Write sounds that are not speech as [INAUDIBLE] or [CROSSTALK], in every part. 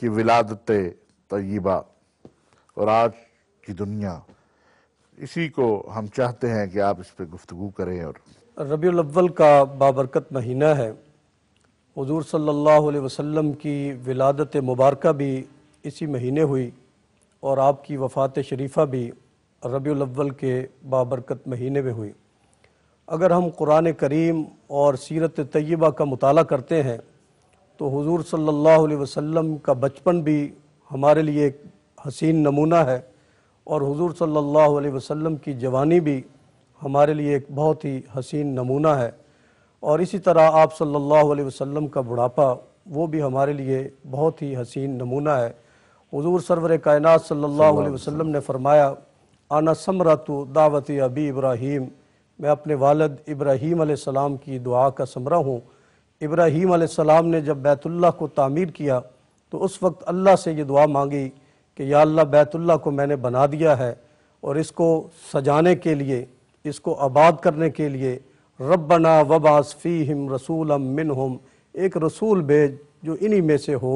की विलादत तयबा और आज की दुनिया इसी को हम चाहते हैं कि आप इस पर गुफ्तु करें और रबी अव्वल का बाबरकत महीना है हजूर सल्ला वसलम की विलादत मुबारक भी इसी महीने हुई और आपकी वफ़ात शरीफ़ा भी रबी अव्वल के बाबरकत महीने में हुई अगर हम कुरान करीम और सीरत तयबा का मताल करते हैं तो हुजूर सल्लल्लाहु अलैहि वसल्लम का बचपन भी हमारे लिए एक हसीन नमूना है और हुजूर सल्लल्लाहु अलैहि वसल्लम की जवानी भी हमारे लिए एक बहुत ही हसीन नमूना है और इसी तरह आप सल्लल्लाहु अलैहि वसल्लम का बुढ़ापा वो भी हमारे लिए बहुत ही हसीन नमूना है हुजूर सरवर कायनात सल्लल्लाहु अलैहि वसल्लम ने फरमाया आना समरा तो दावत अबी इब्राहीम मैं अपने वालद इब्राहीम सलाम की दुआ का समरा हूँ इब्राहीम आसमाम ने जब बैतुल्ला को तामीर किया तो उस वक्त अल्लाह से ये दुआ मांगी कि या अल्लाह बैतुल्ला को मैंने बना दिया है और इसको सजाने के लिए इसको आबाद करने के लिए रबना वबासफ़ी हम रसूल मिन हम एक रसूल भेज जो इन्हीं में से हो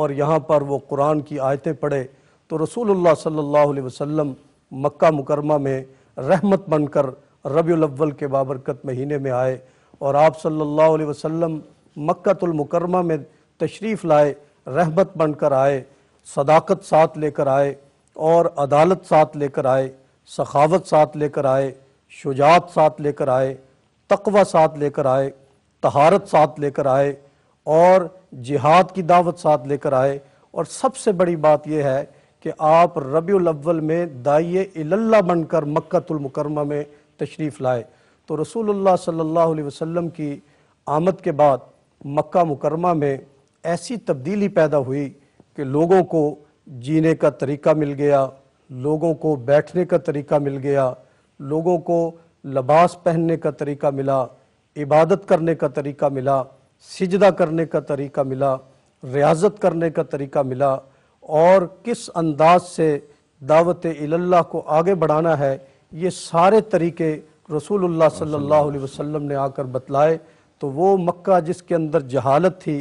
और यहाँ पर वो कुरान की आयतें पढ़े तो रसूल सल्ला वसम मक् मुकरमा में रहमत बनकर रबी अव्वल के बाबरकत महीने में आए और आप सल्लल्लाहु अलैहि वसल्लम मुकरमा में तशरीफ़ लाए रहमत बनकर आए सदाकत साथ लेकर आए और अदालत साथ लेकर आए सखावत साथ लेकर आए शुजात साथ लेकर आए तकवा साथ लेकर आए तहारत साथ लेकर आए और जिहाद की दावत साथ लेकर आए और सबसे बड़ी बात यह है कि आप रबी अव्वल में दाइए इल्ला बनकर मुकरमा में तशरीफ़ लाए तो रसूलुल्लाह सल्लल्लाहु अलैहि वसल्लम की आमद के बाद मक्का मुकरमा में ऐसी तब्दीली पैदा हुई कि लोगों को जीने का तरीका मिल गया लोगों को बैठने का तरीका मिल गया लोगों को लबास पहनने का तरीका मिला इबादत करने का तरीका मिला सिजदा करने का तरीका मिला रियाजत करने का तरीका मिला और किस अंदाज से दावत अल्लाह को आगे बढ़ाना है ये सारे तरीके रसूलुल्लाह सल्लल्लाहु अलैहि वसल्लम ने आकर बतलाए तो वो मक्का जिसके अंदर जहालत थी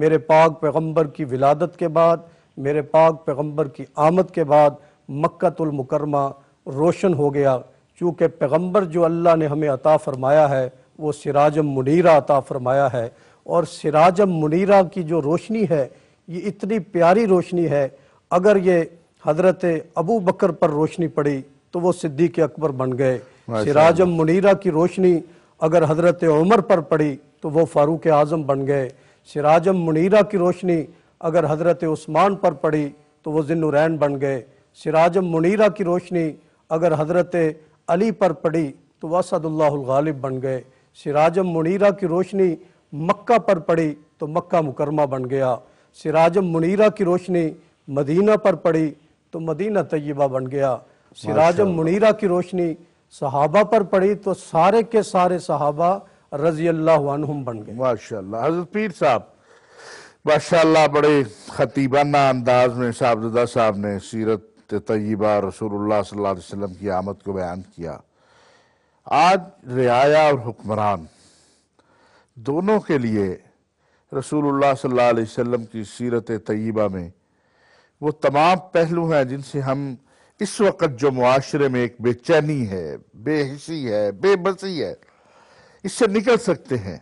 मेरे पाक पैगंबर की विलादत के बाद मेरे पाक पैगंबर की आमद के बाद मक्तुलमकरमा रोशन हो गया चूँकि पैगंबर जो अल्लाह ने हमें अता फ़रमाया है वो सिराजम मुनीरा अता फ़रमाया है और सिराजम मुनीरा की जो रोशनी है ये इतनी प्यारी रोशनी है अगर ये हज़रत अबू बकर पर रोशनी पड़ी तो वो सिद्दीक़ अकबर बन गए सिराज मुनीरा की रोशनी अगर हज़रत उमर पर पड़ी तो वो फ़ारूक आज़म बन गए सिराज मुनीरा की रोशनी अगर हज़रत उस्मान पर पड़ी तो वो जिनुरैन बन गए सिराज मुनीरा की रोशनी अगर हज़रत अली पर पड़ी तो वसदुल्लागालिब बन गए सिराज मुनीरा की रोशनी मक्का पर पड़ी तो मक्का मुकरमा बन गया सिराज मुनीरा की रोशनी मदीना पर पड़ी तो मदीना तय्यबा बन गया सिराज मुनीरा की रोशनी सहाबा पर पड़ी तो सारे के सारे सहाबा रजी अल्लाह बन गए माशा हजरत पीर साहब माशा बड़े खतीबाना अंदाज में साहबजदा साहब ने सीरत तय्यबा रसूलुल्लाह सल्लल्लाहु अलैहि वसल्लम की आमद को बयान किया आज रियाया और हुक्मरान दोनों के लिए रसूलुल्लाह सल्लल्लाहु अलैहि वसल्लम की सीरत तय्यबा में वो तमाम पहलू हैं जिनसे हम इस वक्त जो मुआरे में एक बेचैनी है बेहसी है बेबसी है इससे निकल सकते हैं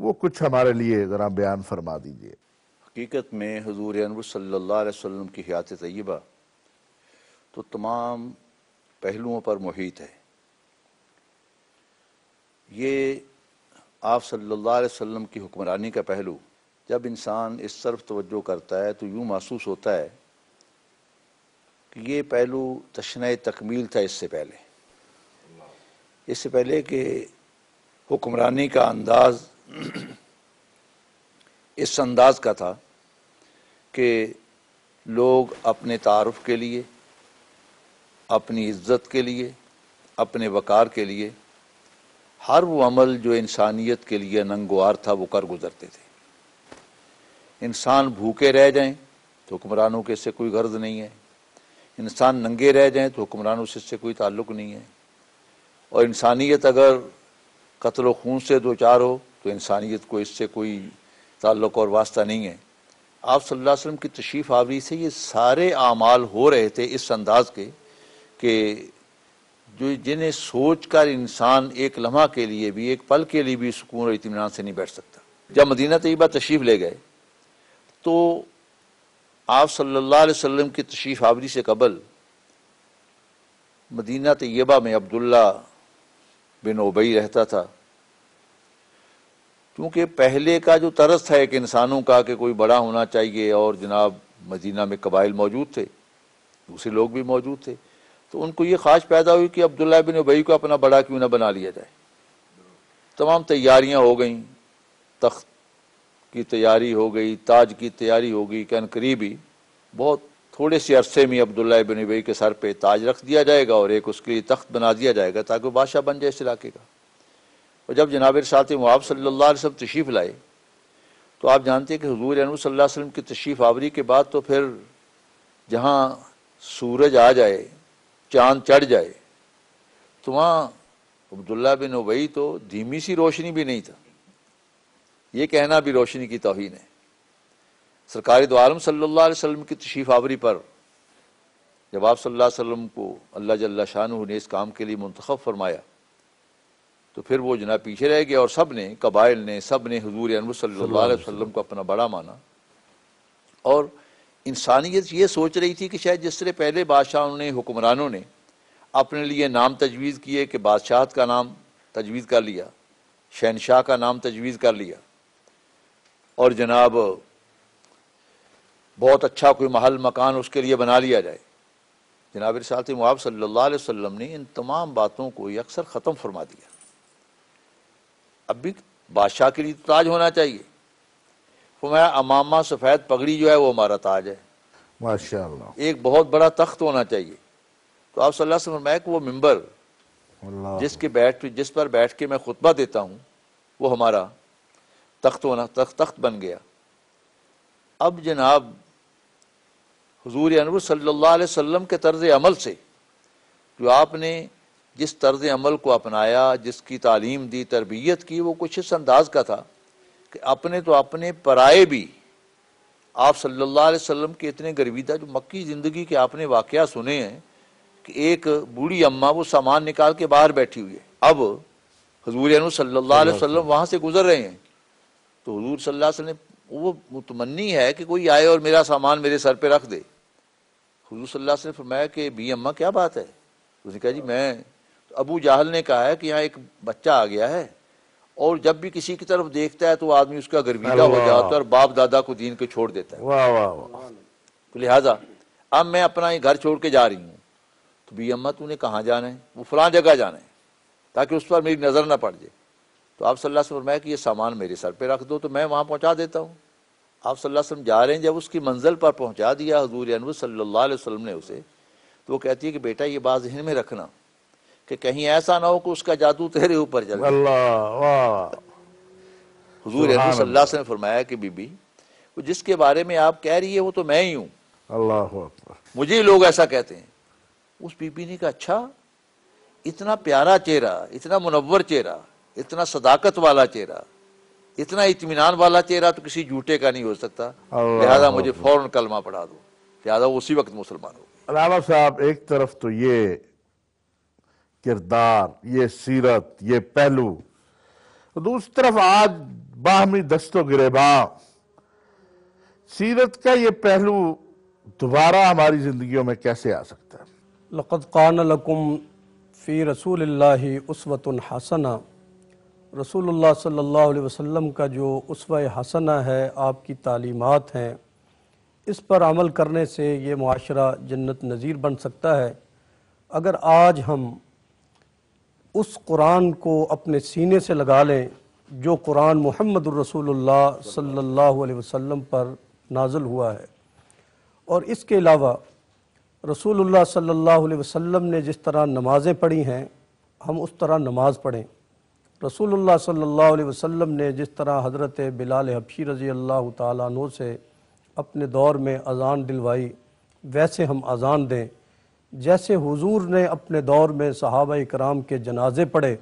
वो कुछ हमारे लिए ज़रा बयान फरमा दीजिए हकीकत में हजूर अनवर सल्ला वसम की हयात तयबा तो तमाम पहलुओं पर मुहित है ये आप सल्ला वसम की हुक्मरानी का पहलू जब इंसान इस तरफ तवज्जो करता है तो यूँ महसूस होता है कि ये पहलू तशन तकमील था इससे पहले इससे पहले कि हुक्मरानी का अंदाज [CLEARS THROAT] इस अंदाज का था कि लोग अपने तारफ़ के लिए अपनी इज्जत के लिए अपने वक़ार के लिए हर वो अमल जो इंसानियत के लिए नंगवार था वो कर गुजरते थे इंसान भूखे रह जाएं तो हुक्मरानों के से कोई गर्ज नहीं है इंसान नंगे रह जाए तो हुक्मरान उस इससे कोई ताल्लुक नहीं है और इंसानियत अगर कत्ल खून से दो चार हो तो इंसानियत को इससे कोई ताल्लुक और वास्ता नहीं है आप सल्लल्लाहु अलैहि वसल्लम की तशरीफ़ आवरी से ये सारे आमाल हो रहे थे इस अंदाज के कि जो जिन्हें सोच कर इंसान एक लम्हा के लिए भी एक पल के लिए भी सुकून और इतमान से नहीं बैठ सकता जब मदीना तयबा तशरीफ़ ले गए तो आप सल्लल्लाहु अलैहि वसल्लम की तशरीफ़ आवरी से कबल मदीना तैयबा में अब्दुल्ला बिन ओबई रहता था क्योंकि पहले का जो तरस था एक इंसानों का कि कोई बड़ा होना चाहिए और जनाब मदीना में कबाइल मौजूद थे दूसरे लोग भी मौजूद थे तो उनको ये ख्वाहिश पैदा हुई कि अब्दुल्ला बिन उबई को अपना बड़ा क्यों ना बना लिया जाए तमाम तैयारियां हो गई तख्त की तैयारी हो गई ताज की तैयारी हो गई कैन करीबी बहुत थोड़े से अरसे में अब्दुल्ला बिन उबई के सर पे ताज रख दिया जाएगा और एक उसके लिए तख्त बना दिया जाएगा ताकि बादशाह बन जाए इस इलाके का और जब जनाब साथ मुआब सल्ला वसम तशीफ़ लाए तो आप जानते हैं कि हजूर अनु वसलम की तशीफ़ आवरी के बाद तो फिर जहाँ सूरज आ जाए चाँद चढ़ जाए तो वहाँ अब्दुल्ला बिन उबई तो धीमी सी रोशनी भी नहीं था ये कहना भी रोशनी की तोहन है सरकारी दो आलम सल्ला वसम की तशीफ आवरी पर जब आप सल्ला वसम को अल्लाह जल्ला शाह ने इस काम के लिए मंतखब फरमाया तो फिर वो जना पीछे रह गया और सब ने कबाइल ने सब ने हजूर सल्ला वसम को अपना बड़ा माना और इंसानियत ये सोच रही थी कि शायद जिस तरह पहले बादशाह ने हुक्मरानों ने अपने लिए नाम तजवीज़ किए कि बादशाह का नाम तजवीज़ कर लिया शहनशाह का नाम तजवीज़ कर लिया और जनाब बहुत अच्छा कोई महल मकान उसके लिए बना लिया जाए जनाब साथ मुआब सल्ला वसम ने इन तमाम बातों को अक्सर ख़त्म फरमा दिया अब भी बादशाह के लिए तो ताज होना चाहिए फरमाया अमामा सफ़ेद पगड़ी जो है वो हमारा ताज है माशा एक बहुत बड़ा तख्त होना चाहिए तो आप सल्ला अलैहि फरमाया कि वो मिंबर जिसके बैठ जिस पर बैठ के मैं खुतबा देता हूँ वो हमारा तख्त होना तख्त तख्त बन गया अब जनाब हजूर अनबू सल्ला के तर्ज अमल से जो आपने जिस तर्ज अमल को अपनाया जिसकी तालीम दी तरबियत की वो कुछ इस अंदाज का था कि अपने तो अपने पराए भी आप सल्ला वसम के इतने गर्वीदा जो मक्की ज़िंदगी के आपने वाक़ सुने हैं कि एक बूढ़ी अम्मा वो सामान निकाल के बाहर बैठी हुई है अब हजूर अनु सल्ला वसम वहाँ से गुजर रहे हैं तो हजूर सल्ला वसलम वो मुतमनी है कि कोई आए और मेरा सामान मेरे सर पर रख दे हजूर सल्ला ने फरमाया कि बी अम्मा क्या बात है उसने कहा जी मैं तो अबू जाहल ने कहा है कि यहाँ एक बच्चा आ गया है और जब भी किसी की तरफ देखता है तो आदमी उसका गर्वीला हो जाता है और बाप दादा को दीन के छोड़ देता है वाह वाह तो लिहाजा अब मैं अपना ये घर छोड़ के जा रही हूँ तो बी अम्मा तूने कहाँ जाना है वो फला जगह जाना है ताकि उस पर मेरी नज़र ना पड़ जाए तो आप सल्लल्लाहु अलैहि वसल्लम कि ये सामान मेरे सर पे रख दो तो मैं वहाँ पहुँचा देता हूँ आप सल्लल्लाहु अलैहि वसल्लम जा रहे हैं जब उसकी मंजिल पर पहुँचा दिया हजूर अनवर सल्लल्लाहु अलैहि वसल्लम ने उसे तो वो कहती है कि बेटा ये बात जहन में रखना कि कहीं ऐसा ना हो कि उसका जादू तेरे ऊपर चले हजूर सल्लल्लाहु ने फरमाया कि बीबी वो जिसके बारे में आप कह रही है वो तो मैं ही हूँ अल्लाह मुझे ही लोग ऐसा कहते हैं उस बीबी ने कहा अच्छा इतना प्यारा चेहरा इतना मुनवर चेहरा इतना सदाकत वाला चेहरा इतना इतमान वाला चेहरा तो किसी झूठे का नहीं हो सकता लिहाजा मुझे फौरन कलमा पढ़ा दो लिहाजा उसी वक्त मुसलमान हो अलावा साहब एक तरफ तो ये किरदार ये सीरत ये पहलू दूसरी तरफ आज बाहमी दस्तो गिरेबा सीरत का ये पहलू दोबारा हमारी जिंदगी में कैसे आ सकता है लक़द कान लकुम फ़ी रसूल उसवत हसना रसूलुल्लाह सल्लल्लाहु अलैहि वसल्लम का जो उसवा हसना है आपकी तालीमात हैं इस पर अमल करने से ये माशरा जन्नत नज़ीर बन सकता है अगर आज हम उस कुरान को अपने सीने से लगा लें जो कुरान मोहम्मद रसूलुल्लाह सल्लल्लाहु अलैहि वसल्लम पर नाजल हुआ है और इसके अलावा रसूलुल्लाह सल्लल्लाहु अलैहि वसल्लम ने जिस तरह नमाज़ें पढ़ी हैं हम उस तरह नमाज़ पढ़ें रसूल सल्ला अलैहि ने जिस तरह हज़रत बिलाल हफी रज़ी अल्लाह तु से अपने दौर में अज़ान दिलवाई वैसे हम अज़ान दें जैसे हुजूर ने अपने दौर में सहाबा कराम के जनाजे पढ़े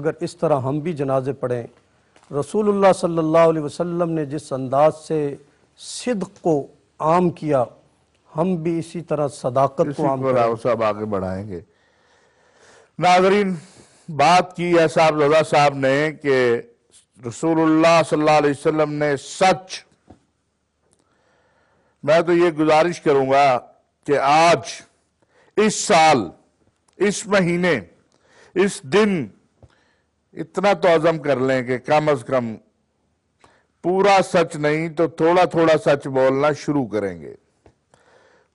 अगर इस तरह हम भी जनाजे पढ़ें रसूल सल्ला वसलम ने जिस अंदाज से सिद्क को आम किया हम भी इसी तरह सदाकत इसी को आम आगे बढ़ाएंगे नाजरीन बात की है साहब लोधा साहब ने कि रसूलुल्लाह सल्लल्लाहु अलैहि वसल्लम ने सच मैं तो ये गुजारिश करूंगा कि आज इस साल इस महीने इस दिन इतना तो अज़म कर लें कि कम अज़ कम पूरा सच नहीं तो थोड़ा थोड़ा सच बोलना शुरू करेंगे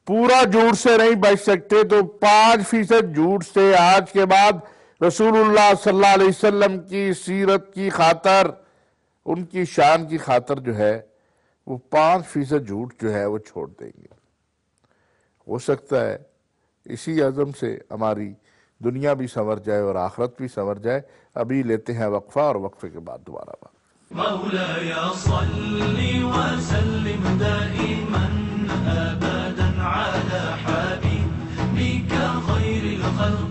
पूरा झूठ से नहीं बच सकते तो पांच फीसद झूठ से आज के बाद रसूलुल्लाह सल्लल्लाहु अलैहि वसल्लम की सीरत की खातर उनकी शान की खातर जो है वो पाँच फीसद झूठ जो है वो छोड़ देंगे हो सकता है इसी अज़म से हमारी दुनिया भी संवर जाए और आखरत भी संवर जाए अभी लेते हैं वक्फा और वक्फे के बाद दोबारा बात دائما ابدا على حبيبك خير الخلق